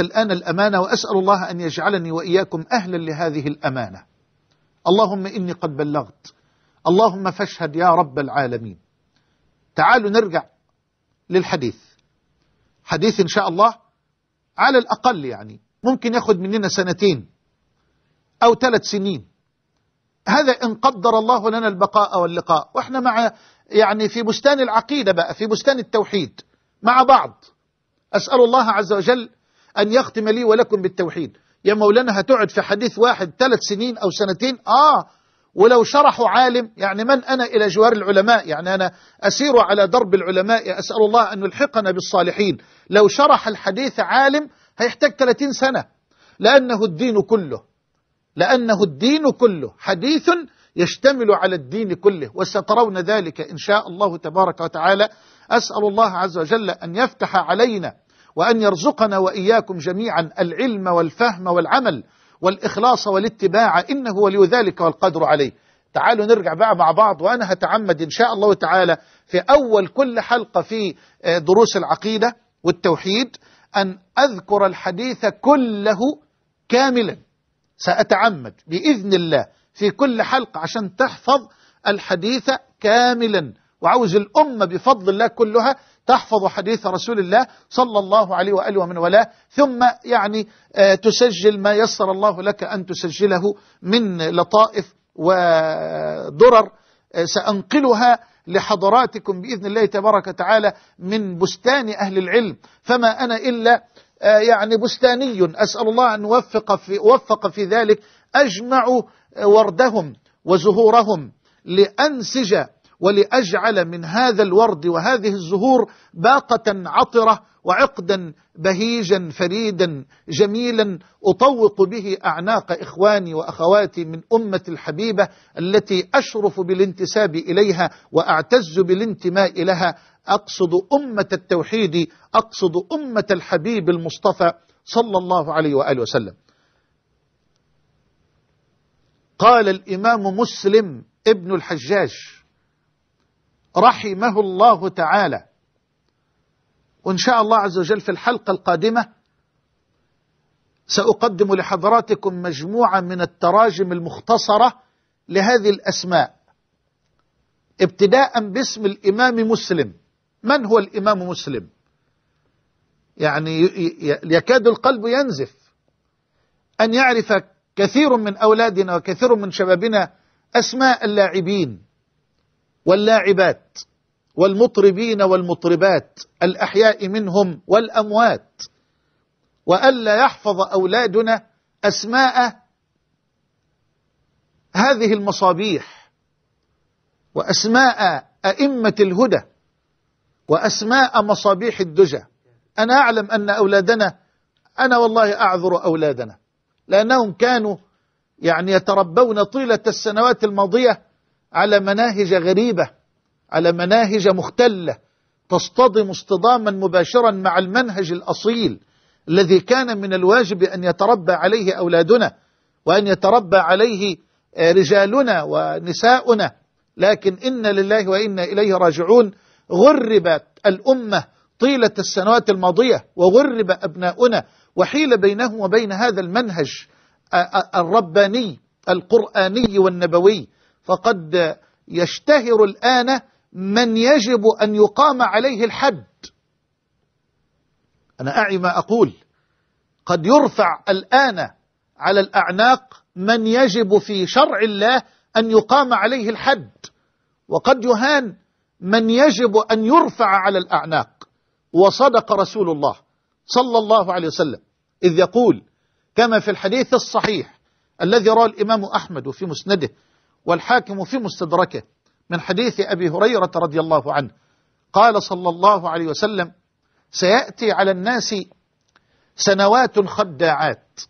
الآن الأمانة وأسأل الله أن يجعلني وإياكم أهلا لهذه الأمانة اللهم إني قد بلغت اللهم فاشهد يا رب العالمين تعالوا نرجع للحديث حديث إن شاء الله على الأقل يعني ممكن ياخد مننا سنتين أو ثلاث سنين هذا إن قدر الله لنا البقاء واللقاء وإحنا مع يعني في بستان العقيدة بقى في بستان التوحيد مع بعض أسأل الله عز وجل أن يختم لي ولكم بالتوحيد يا مولانا هتقعد في حديث واحد ثلاث سنين أو سنتين آه ولو شرحوا عالم يعني من أنا إلى جوار العلماء يعني أنا أسير على درب العلماء أسأل الله أن يلحقنا بالصالحين لو شرح الحديث عالم هيحتاج 30 سنة لأنه الدين كله لأنه الدين كله حديث يشتمل على الدين كله وسترون ذلك إن شاء الله تبارك وتعالى أسأل الله عز وجل أن يفتح علينا وأن يرزقنا وإياكم جميعا العلم والفهم والعمل والإخلاص والاتباع إنه ولي ذلك والقدر عليه تعالوا نرجع بقى مع بعض وأنا هتعمد إن شاء الله تعالى في أول كل حلقة في آه، دروس العقيدة والتوحيد أن أذكر الحديث كله كاملا سأتعمد بإذن الله في كل حلقة عشان تحفظ الحديث كاملا وعاوز الأمة بفضل الله كلها تحفظ حديث رسول الله صلى الله عليه وآله ومن ولاه ثم يعني آه، تسجل ما يسر الله لك أن تسجله من لطائف ودرر آه، سأنقلها لحضراتكم بإذن الله تبارك وتعالى من بستان أهل العلم فما أنا إلا آه، يعني بستاني أسأل الله أن وفق في, وفق في ذلك أجمع وردهم وزهورهم لأنسج ولأجعل من هذا الورد وهذه الزهور باقة عطرة وعقدا بهيجا فريدا جميلا أطوق به أعناق إخواني وأخواتي من أمة الحبيبة التي أشرف بالانتساب إليها وأعتز بالانتماء لها أقصد أمة التوحيد أقصد أمة الحبيب المصطفى صلى الله عليه وآله وسلم قال الإمام مسلم ابن الحجاج رحمه الله تعالى وإن شاء الله عز وجل في الحلقة القادمة سأقدم لحضراتكم مجموعة من التراجم المختصرة لهذه الأسماء ابتداء باسم الإمام مسلم من هو الإمام مسلم يعني يكاد القلب ينزف أن يعرف كثير من أولادنا وكثير من شبابنا أسماء اللاعبين واللاعبات والمطربين والمطربات الأحياء منهم والأموات وألا يحفظ أولادنا أسماء هذه المصابيح وأسماء أئمة الهدى وأسماء مصابيح الدجى أنا أعلم أن أولادنا أنا والله أعذر أولادنا لأنهم كانوا يعني يتربون طيلة السنوات الماضية على مناهج غريبة على مناهج مختلة تصطدم اصطداما مباشرا مع المنهج الأصيل الذي كان من الواجب أن يتربى عليه أولادنا وأن يتربى عليه آه، رجالنا ونساؤنا لكن إن لله وإنا إليه راجعون غربت الأمة طيلة السنوات الماضية وغرب أبناؤنا وحيل بينهم وبين هذا المنهج آه، آه، الرباني القرآني والنبوي فقد يشتهر الآن من يجب أن يقام عليه الحد أنا أعي ما أقول قد يرفع الآن على الأعناق من يجب في شرع الله أن يقام عليه الحد وقد يهان من يجب أن يرفع على الأعناق وصدق رسول الله صلى الله عليه وسلم إذ يقول كما في الحديث الصحيح الذي رواه الإمام أحمد في مسنده والحاكم في مستدركه من حديث أبي هريرة رضي الله عنه قال صلى الله عليه وسلم سيأتي على الناس سنوات خداعات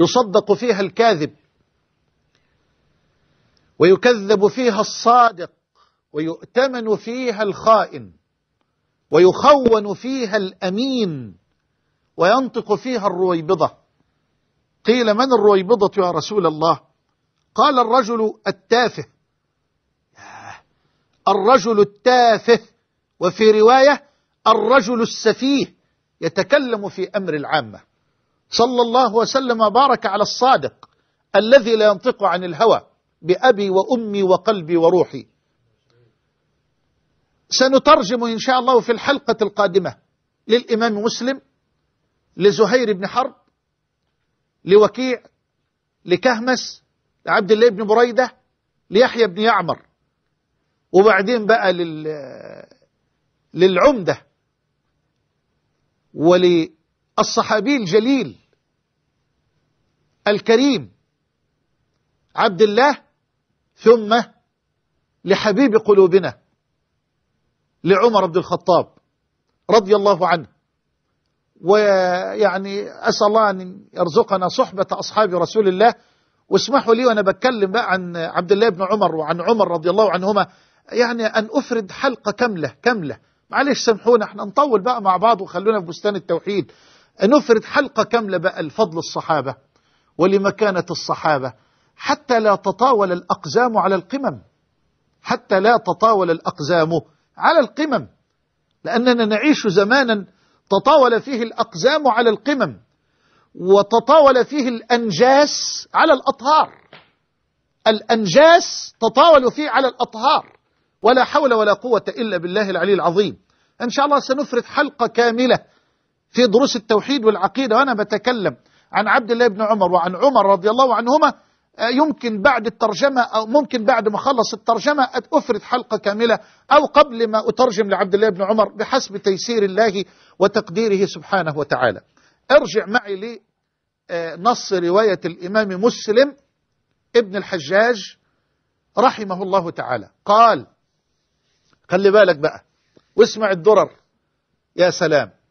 يصدق فيها الكاذب ويكذب فيها الصادق ويؤتمن فيها الخائن ويخون فيها الأمين وينطق فيها الرويبضة قيل من الرويبضة يا رسول الله قال الرجل التافه الرجل التافه وفي رواية الرجل السفيه يتكلم في أمر العامة صلى الله وسلم وبارك على الصادق الذي لا ينطق عن الهوى بأبي وأمي وقلبي وروحي سنترجم إن شاء الله في الحلقة القادمة للإمام مسلم لزهير بن حرب لوكيع لكهمس لعبد الله بن بريدة ليحيى بن يعمر وبعدين بقى لل للعمدة وللصحابي الجليل الكريم عبد الله ثم لحبيب قلوبنا لعمر بن الخطاب رضي الله عنه ويعني أسأل الله أن يرزقنا صحبة أصحاب رسول الله واسمحوا لي وأنا بتكلم بقى عن عبد الله بن عمر وعن عمر رضي الله عنهما يعني أن أفرد حلقة كاملة كاملة معلش سامحونا احنا نطول بقى مع بعض وخلونا في بستان التوحيد نفرد حلقة كاملة بقى لفضل الصحابة ولمكانة الصحابة حتى لا تطاول الأقزام على القمم حتى لا تطاول الأقزام على القمم لأننا نعيش زمانا تطاول فيه الأقزام على القمم وتطاول فيه الأنجاس على الأطهار الأنجاس تطاول فيه على الأطهار ولا حول ولا قوة إلا بالله العلي العظيم إن شاء الله سنفرد حلقة كاملة في دروس التوحيد والعقيدة وأنا بتكلم عن عبد الله بن عمر وعن عمر رضي الله عنهما آه، يمكن بعد الترجمة أو ممكن بعد ما أخلص الترجمة أفرد حلقة كاملة أو قبل ما أترجم لعبد الله بن عمر بحسب تيسير الله وتقديره سبحانه وتعالى ارجع معي لنص آه، رواية الإمام مسلم ابن الحجاج رحمه الله تعالى قال خلي بالك بقى واسمع الدرر يا سلام